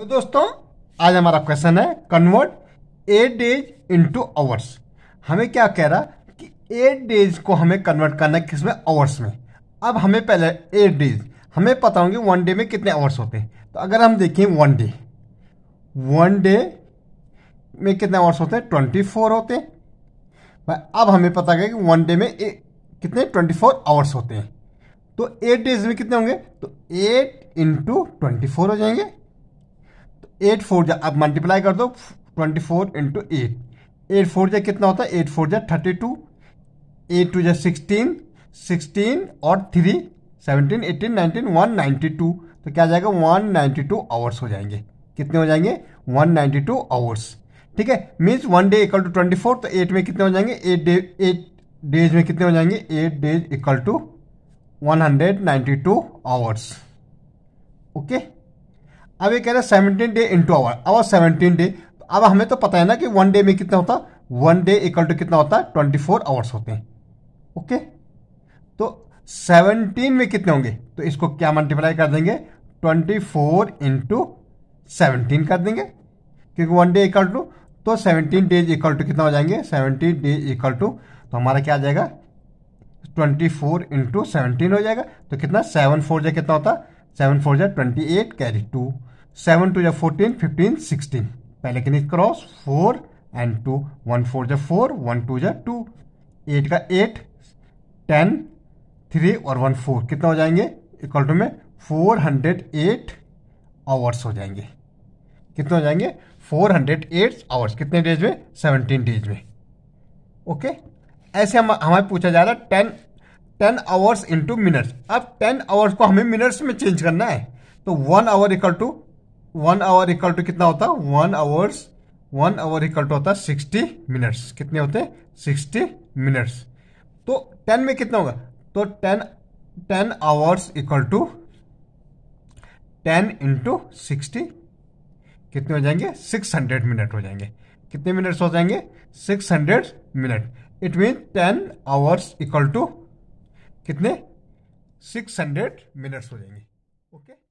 तो दोस्तों आज हमारा क्वेश्चन है convert eight days into hours हमें क्या कह रहा कि एट डेज को हमें कन्वर्ट करना है किसमें आवर्स में अब हमें पहले एट डेज हमें पता होंगे वन डे में कितने आवर्स होते हैं तो अगर हम देखें वन डे वन डे में कितने आवर्स होते हैं ट्वेंटी फोर होते हैं भाई अब हमें पता गया कि वन डे में ए, कितने ट्वेंटी फोर आवर्स होते हैं तो एट डेज में कितने होंगे तो एट इंटू ट्वेंटी फोर हो जाएंगे एट फोर जा अब मल्टीप्लाई कर दो twenty four into eight eight four जा कितना होता है एट फोर जा थर्टी टू एट टू जा सिक्सटीन सिक्सटीन और three seventeen eighteen nineteen one ninety two तो क्या जाएगा वन नाइन्टी टू आवर्स हो जाएंगे कितने हो जाएंगे वन नाइन्टी टू आवर्स ठीक है means one day equal to twenty four तो एट में कितने हो जाएंगे एट डे एट डेज में कितने हो जाएंगे eight days equal to one hundred ninety two hours okay अब ये कह रहे हैं seventeen day into hour hour seventeen day अब हमें तो पता है ना कि वन डे में कितना होता वन डे इक्वल टू कितना होता है ट्वेंटी फोर आवर्स होते हैं ओके तो सेवनटीन में कितने होंगे तो इसको क्या मल्टीप्लाई कर देंगे ट्वेंटी फोर इंटू सेवनटीन कर देंगे क्योंकि वन डे इक्वल टू तो सेवनटीन डेज इक्वल टू कितना हो जाएंगे सेवनटीन डेज इक्वल टू तो हमारा क्या आ जाएगा ट्वेंटी फोर इंटू सेवनटीन हो जाएगा तो कितना सेवन फोर जो कितना होता है सेवन फोर जो twenty eight carry two seven two या फोर्टीन फिफ्टीन सिक्सटीन पहले कितनी cross four and two one four जा फोर वन टू जा टू एट का एट टेन थ्री और वन फोर कितना हो जाएंगे इक्वल टू में फोर हंड्रेड एट आवर्स हो जाएंगे कितने हो जाएंगे फोर हंड्रेड एट आवर्स कितने डेज में सेवनटीन डेज में ओके ऐसे हम हमें पूछा जा रहा है ten ten hours into minutes अब टेन आवर्स को हमें मिनट्स में चेंज करना है तो one hour equal to one hour equal to कितना होता है one hours one hour equal to होता है सिक्सटी मिनट्स कितने होते हैं सिक्सटी मिनट्स तो टेन में कितना होगा तो ten ten hours equal to ten into sixty कितने हो जाएंगे सिक्स हंड्रेड मिनट हो जाएंगे कितने मिनट्स हो जाएंगे six hundred minute it mean ten hours equal to कितने सिक्स हंड्रेड मिनट्स हो जाएंगे ओके okay?